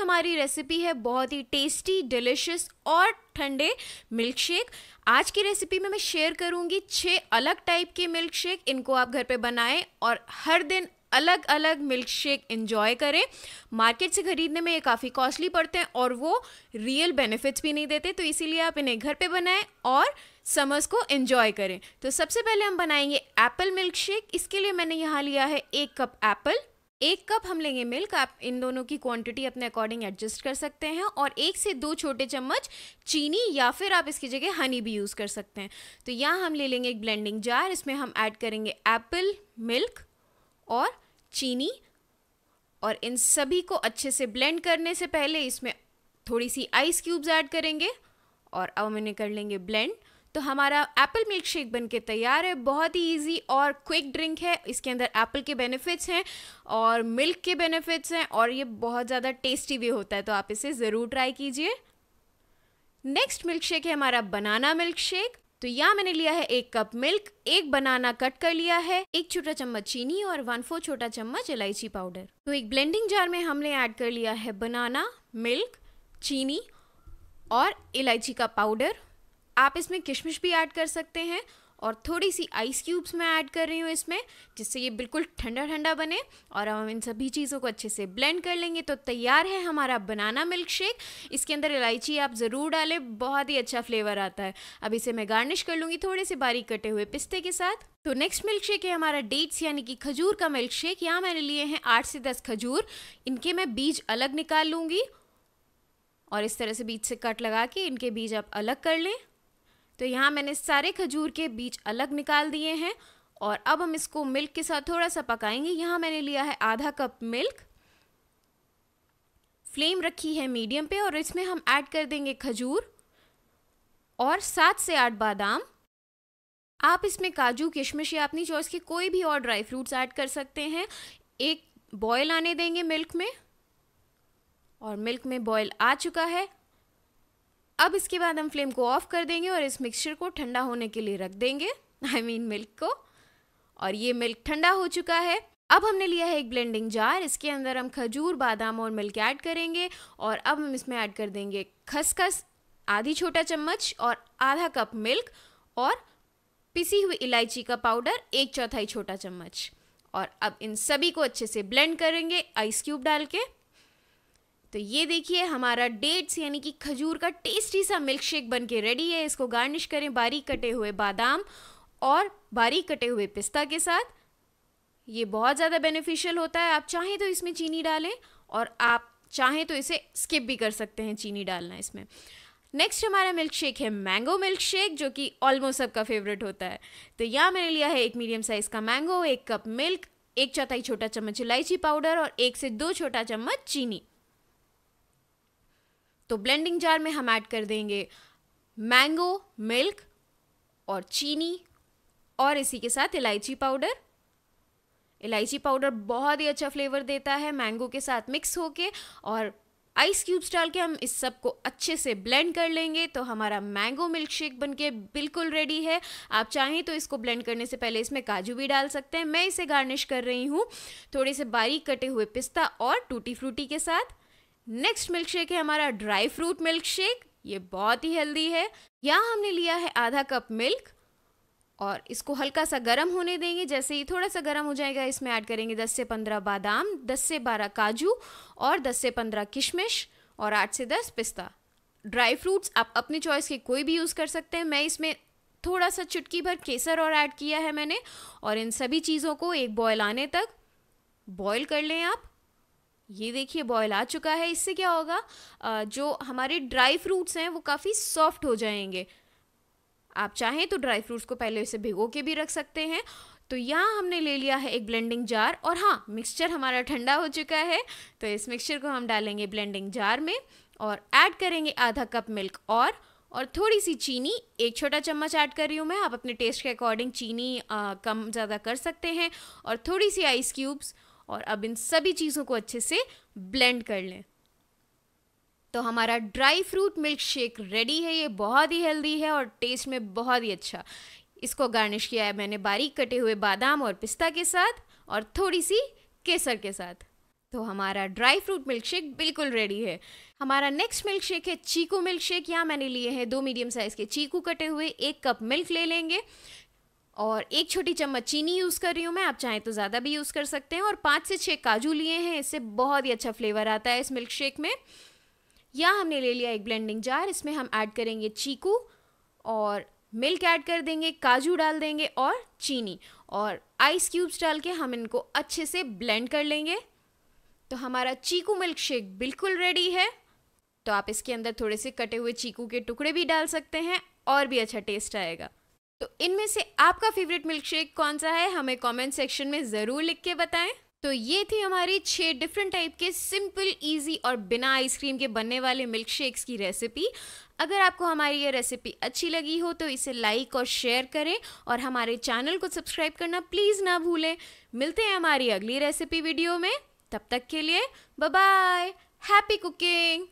हमारी रेसिपी है बहुत ही टेस्टी डिलिशियस और ठंडे मिल्क शेक आज की रेसिपी में मैं शेयर करूंगी छः अलग टाइप के मिल्क शेक इनको आप घर पे बनाएं और हर दिन अलग अलग मिल्क शेक इन्जॉय करें मार्केट से ख़रीदने में ये काफ़ी कॉस्टली पड़ते हैं और वो रियल बेनिफिट्स भी नहीं देते तो इसीलिए आप इन्हें घर पे बनाएं और समर्स को इन्जॉय करें तो सबसे पहले हम बनाएंगे एप्पल मिल्क शेक इसके लिए मैंने यहाँ लिया है एक कप एप्पल एक कप हम लेंगे मिल्क आप इन दोनों की क्वांटिटी अपने अकॉर्डिंग एडजस्ट कर सकते हैं और एक से दो छोटे चम्मच चीनी या फिर आप इसकी जगह हनी भी यूज़ कर सकते हैं तो यहाँ हम ले लेंगे एक ब्लेंडिंग जार इसमें हम ऐड करेंगे एप्पल मिल्क और चीनी और इन सभी को अच्छे से ब्लेंड करने से पहले इसमें थोड़ी सी आइस क्यूब्स ऐड करेंगे और अब हम इन्हें कर लेंगे ब्लेंड तो हमारा एप्पल मिल्क शेक बन के तैयार है बहुत ही ईजी और क्विक ड्रिंक है इसके अंदर एप्पल के बेनिफिट्स हैं और मिल्क के बेनिफिट्स हैं और ये बहुत ज़्यादा टेस्टी भी होता है तो आप इसे ज़रूर ट्राई कीजिए नेक्स्ट मिल्क शेक है हमारा बनाना मिल्क शेक तो यहाँ मैंने लिया है एक कप मिल्क एक बनाना कट कर लिया है एक छोटा चम्मच चीनी और वन फोर छोटा चम्मच इलायची पाउडर तो एक ब्लेंडिंग जार में हमने ऐड कर लिया है बनाना मिल्क चीनी और इलायची का पाउडर आप इसमें किशमिश भी ऐड कर सकते हैं और थोड़ी सी आइस क्यूब्स मैं ऐड कर रही हूँ इसमें जिससे ये बिल्कुल ठंडा ठंडा बने और हम इन सभी चीज़ों को अच्छे से ब्लेंड कर लेंगे तो तैयार है हमारा बनाना मिल्क शेक इसके अंदर इलायची आप ज़रूर डालें बहुत ही अच्छा फ्लेवर आता है अब इसे मैं गार्निश कर लूँगी थोड़े से बारीक कटे हुए पिस्ते के साथ तो नेक्स्ट मिल्क शेक है हमारा डेट्स यानी कि खजूर का मिल्क शेक यहाँ मैंने लिए हैं आठ से दस खजूर इनके मैं बीज अलग निकाल लूँगी और इस तरह से बीज से कट लगा के इनके बीज आप अलग कर लें तो यहाँ मैंने सारे खजूर के बीज अलग निकाल दिए हैं और अब हम इसको मिल्क के साथ थोड़ा सा पकाएंगे यहाँ मैंने लिया है आधा कप मिल्क फ्लेम रखी है मीडियम पे और इसमें हम ऐड कर देंगे खजूर और सात से आठ बादाम आप इसमें काजू किशमिश या अपनी चॉइस के कोई भी और ड्राई फ्रूट्स ऐड कर सकते हैं एक बॉयल आने देंगे मिल्क में और मिल्क में बॉयल आ चुका है अब इसके बाद हम फ्लेम को ऑफ कर देंगे और इस मिक्सचर को ठंडा होने के लिए रख देंगे I I mean mean milk को और ये मिल्क ठंडा हो चुका है अब हमने लिया है एक ब्लेंडिंग जार इसके अंदर हम खजूर बादाम और मिल्क ऐड करेंगे और अब हम इसमें ऐड कर देंगे खसखस आधी छोटा चम्मच और आधा कप मिल्क और पिसी हुई इलायची का पाउडर एक चौथाई छोटा चम्मच और अब इन सभी को अच्छे से ब्लेंड करेंगे आइस क्यूब डाल के तो ये देखिए हमारा डेट्स यानी कि खजूर का टेस्टी सा मिल्क शेक बन के रेडी है इसको गार्निश करें बारीक कटे हुए बादाम और बारीक कटे हुए पिस्ता के साथ ये बहुत ज़्यादा बेनिफिशियल होता है आप चाहें तो इसमें चीनी डालें और आप चाहें तो इसे स्किप भी कर सकते हैं चीनी डालना इसमें नेक्स्ट हमारा मिल्क शेक है मैंगो मिल्क शेक जो कि ऑलमोस्ट सबका फेवरेट होता है तो यहाँ मैंने लिया है एक मीडियम साइज़ का मैंगो एक कप मिल्क एक चौथाई छोटा चम्मच इलायची पाउडर और एक से दो छोटा चम्मच चीनी तो ब्लेंडिंग जार में हम ऐड कर देंगे मैंगो मिल्क और चीनी और इसी के साथ इलायची पाउडर इलायची पाउडर बहुत ही अच्छा फ्लेवर देता है मैंगो के साथ मिक्स होके और आइस क्यूब्स डाल के हम इस सब को अच्छे से ब्लेंड कर लेंगे तो हमारा मैंगो मिल्क शेक के बिल्कुल रेडी है आप चाहें तो इसको ब्लेंड करने से पहले इसमें काजू भी डाल सकते हैं मैं इसे गार्निश कर रही हूँ थोड़े से बारीक कटे हुए पिस्ता और टूटी फ्रूटी के साथ नेक्स्ट मिल्क शेक है हमारा ड्राई फ्रूट मिल्क शेक ये बहुत ही हेल्दी है यहाँ हमने लिया है आधा कप मिल्क और इसको हल्का सा गर्म होने देंगे जैसे ही थोड़ा सा गर्म हो जाएगा इसमें ऐड करेंगे 10 से 15 बादाम 10 से 12 काजू और 10 से 15 किशमिश और 8 से 10 पिस्ता ड्राई फ्रूट्स आप अपनी चॉइस के कोई भी यूज़ कर सकते हैं मैं इसमें थोड़ा सा चुटकी भर केसर और ऐड किया है मैंने और इन सभी चीज़ों को एक बॉयल आने तक बॉयल कर लें आप ये देखिए बॉयल आ चुका है इससे क्या होगा जो हमारे ड्राई फ्रूट्स हैं वो काफ़ी सॉफ्ट हो जाएंगे आप चाहें तो ड्राई फ्रूट्स को पहले इसे भिगो के भी रख सकते हैं तो यहाँ हमने ले लिया है एक ब्लेंडिंग जार और हाँ मिक्सचर हमारा ठंडा हो चुका है तो इस मिक्सचर को हम डालेंगे ब्लेंडिंग जार में और ऐड करेंगे आधा कप मिल्क और और थोड़ी सी चीनी एक छोटा चम्मच ऐड कर रही हूँ मैं आप अपने टेस्ट के अकॉर्डिंग चीनी आ, कम ज़्यादा कर सकते हैं और थोड़ी सी आइस क्यूब्स और अब इन सभी चीज़ों को अच्छे से ब्लेंड कर लें तो हमारा dry fruit milk shake ready है ये बहुत ही हेल्दी है और टेस्ट में बहुत ही अच्छा इसको गार्निश किया है मैंने बारीक कटे हुए बादाम और पिस्ता के साथ और थोड़ी सी केसर के साथ तो हमारा ड्राई फ्रूट मिल्क शेक बिल्कुल रेडी है हमारा नेक्स्ट मिल्क शेक है चीकू मिल्क शेक यहाँ मैंने लिए हैं दो मीडियम साइज़ के चीकू कटे हुए एक कप मिल्क ले लेंगे और एक छोटी चम्मच चीनी यूज़ कर रही हूँ मैं आप चाहें तो ज़्यादा भी यूज़ कर सकते हैं और पाँच से छः काजू लिए हैं इससे बहुत ही अच्छा फ्लेवर आता है इस मिल्क शेक में या हमने ले लिया एक ब्लेंडिंग जार इसमें हम ऐड करेंगे चीकू और मिल्क ऐड कर देंगे काजू डाल देंगे और चीनी और आइस क्यूब्स डाल के हम इनको अच्छे से ब्लेंड कर लेंगे तो हमारा चीकू मिल्क शेक बिल्कुल रेडी है तो आप इसके अंदर थोड़े से कटे हुए चीकू के टुकड़े भी डाल सकते हैं और भी अच्छा टेस्ट आएगा तो इनमें से आपका फेवरेट मिल्क शेक कौन सा है हमें कमेंट सेक्शन में ज़रूर लिख के बताएं तो ये थी हमारी छः डिफरेंट टाइप के सिंपल इजी और बिना आइसक्रीम के बनने वाले मिल्क शेक्स की रेसिपी अगर आपको हमारी ये रेसिपी अच्छी लगी हो तो इसे लाइक और शेयर करें और हमारे चैनल को सब्सक्राइब करना प्लीज़ ना भूलें मिलते हैं हमारी अगली रेसिपी वीडियो में तब तक के लिए बाय हैप्पी कुकिंग